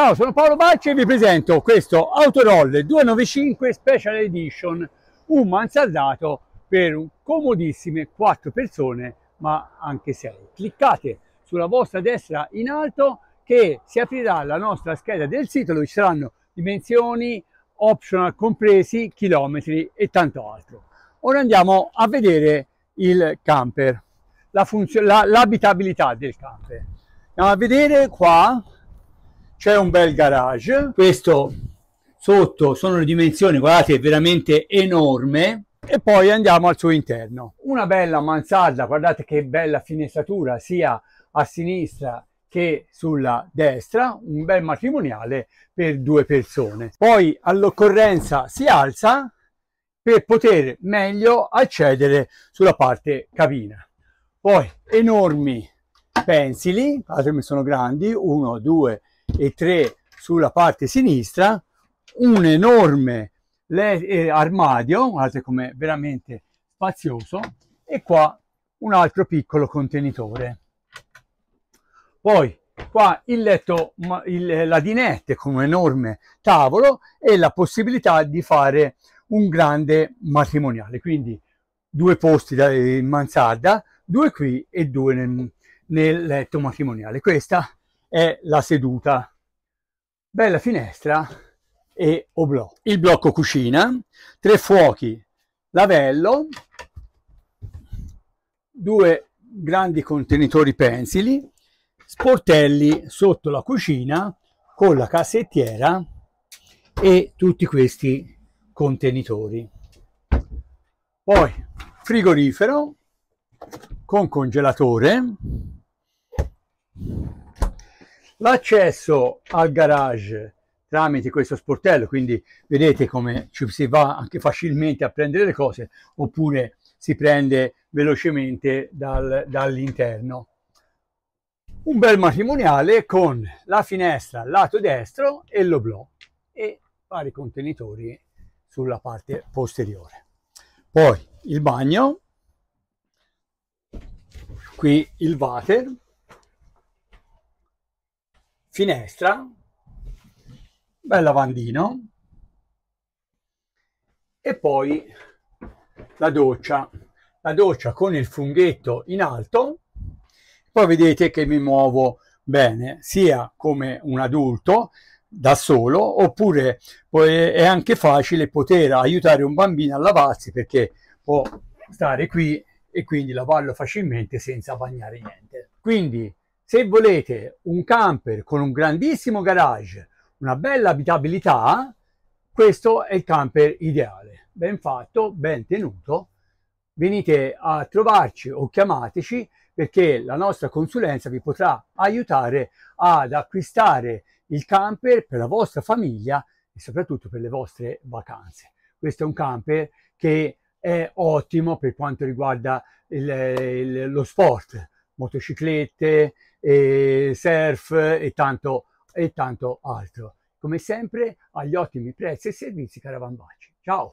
Ciao, sono Paolo Bacci e vi presento questo Autoroll 295 Special Edition, un mansardato per comodissime 4 persone, ma anche 6. Cliccate sulla vostra destra in alto che si aprirà la nostra scheda del sito dove ci saranno dimensioni, optional compresi, chilometri e tanto altro. Ora andiamo a vedere il camper, l'abitabilità la del camper. Andiamo a vedere qua c'è un bel garage, questo sotto sono le dimensioni, guardate, è veramente enorme. E poi andiamo al suo interno. Una bella mansarda, guardate che bella finestratura sia a sinistra che sulla destra, un bel matrimoniale per due persone. Poi all'occorrenza si alza per poter meglio accedere sulla parte cabina. Poi enormi pensili, guardate come sono grandi, 1, 2, e tre sulla parte sinistra, un enorme eh, armadio, guardate com'è veramente spazioso, e qua un altro piccolo contenitore. Poi qua il letto, il, eh, la dinette con un enorme tavolo e la possibilità di fare un grande matrimoniale, quindi due posti in mansarda, due qui e due nel, nel letto matrimoniale. Questa è la seduta. Bella finestra e oblò. Il blocco cucina, tre fuochi, lavello, due grandi contenitori pensili, sportelli sotto la cucina con la cassettiera e tutti questi contenitori. Poi frigorifero con congelatore l'accesso al garage tramite questo sportello, quindi vedete come ci si va anche facilmente a prendere le cose, oppure si prende velocemente dal, dall'interno. Un bel matrimoniale con la finestra al lato destro e l'oblò e vari contenitori sulla parte posteriore. Poi il bagno, qui il water, finestra, bel lavandino e poi la doccia. La doccia con il funghetto in alto, poi vedete che mi muovo bene, sia come un adulto da solo, oppure è anche facile poter aiutare un bambino a lavarsi perché può stare qui e quindi lavarlo facilmente senza bagnare niente. Quindi se volete un camper con un grandissimo garage, una bella abitabilità, questo è il camper ideale. Ben fatto, ben tenuto. Venite a trovarci o chiamateci perché la nostra consulenza vi potrà aiutare ad acquistare il camper per la vostra famiglia e soprattutto per le vostre vacanze. Questo è un camper che è ottimo per quanto riguarda il, il, lo sport, motociclette, e surf e tanto, e tanto altro. Come sempre agli ottimi prezzi e servizi Caravan Baci. Ciao!